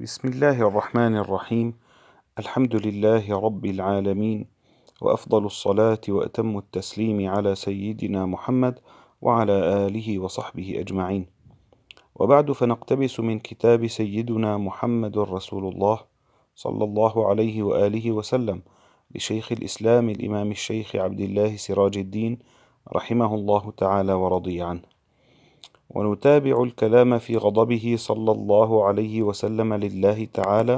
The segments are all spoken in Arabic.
بسم الله الرحمن الرحيم الحمد لله رب العالمين وأفضل الصلاة وأتم التسليم على سيدنا محمد وعلى آله وصحبه أجمعين وبعد فنقتبس من كتاب سيدنا محمد رسول الله صلى الله عليه وآله وسلم لشيخ الإسلام الإمام الشيخ عبد الله سراج الدين رحمه الله تعالى ورضي عنه ونتابع الكلام في غضبه صلى الله عليه وسلم لله تعالى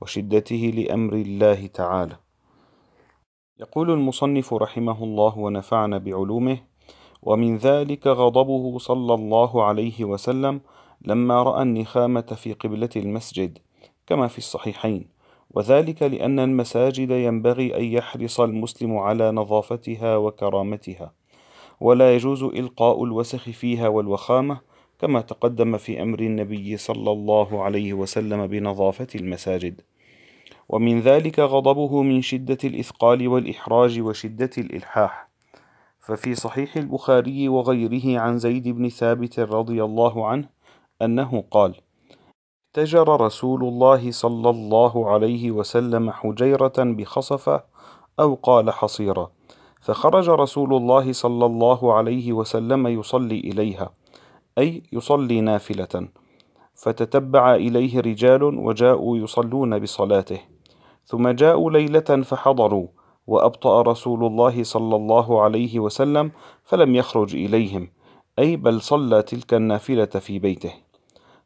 وشدته لأمر الله تعالى. يقول المصنف رحمه الله ونفعنا بعلومه: ومن ذلك غضبه صلى الله عليه وسلم لما رأى النخامة في قبلة المسجد، كما في الصحيحين، وذلك لأن المساجد ينبغي أن يحرص المسلم على نظافتها وكرامتها. ولا يجوز إلقاء الوسخ فيها والوخامة كما تقدم في أمر النبي صلى الله عليه وسلم بنظافة المساجد ومن ذلك غضبه من شدة الإثقال والإحراج وشدة الإلحاح ففي صحيح البخاري وغيره عن زيد بن ثابت رضي الله عنه أنه قال: تجر رسول الله صلى الله عليه وسلم حجيرة بخصفة أو قال حصيرة، فخرج رسول الله صلى الله عليه وسلم يصلي إليها أي يصلي نافلة فتتبع إليه رجال وجاءوا يصلون بصلاته ثم جاءوا ليلة فحضروا وأبطأ رسول الله صلى الله عليه وسلم فلم يخرج إليهم أي بل صلى تلك النافلة في بيته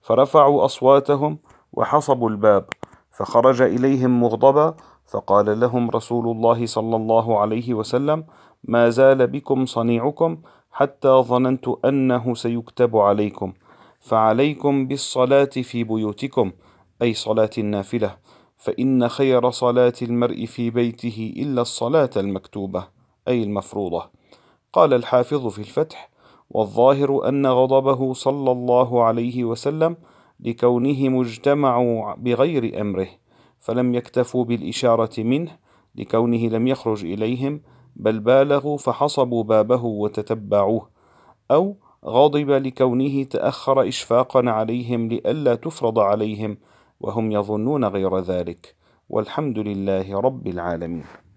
فرفعوا أصواتهم وحصبوا الباب فخرج إليهم مغضبا فقال لهم رسول الله صلى الله عليه وسلم ما زال بكم صنيعكم حتى ظننت انه سيكتب عليكم فعليكم بالصلاه في بيوتكم اي صلاه النافله فان خير صلاه المرء في بيته الا الصلاه المكتوبه اي المفروضه قال الحافظ في الفتح والظاهر ان غضبه صلى الله عليه وسلم لكونهم اجتمعوا بغير امره فلم يكتفوا بالإشارة منه لكونه لم يخرج إليهم بل بالغوا فحصبوا بابه وتتبعوه أو غضب لكونه تأخر إشفاقا عليهم لئلا تفرض عليهم وهم يظنون غير ذلك والحمد لله رب العالمين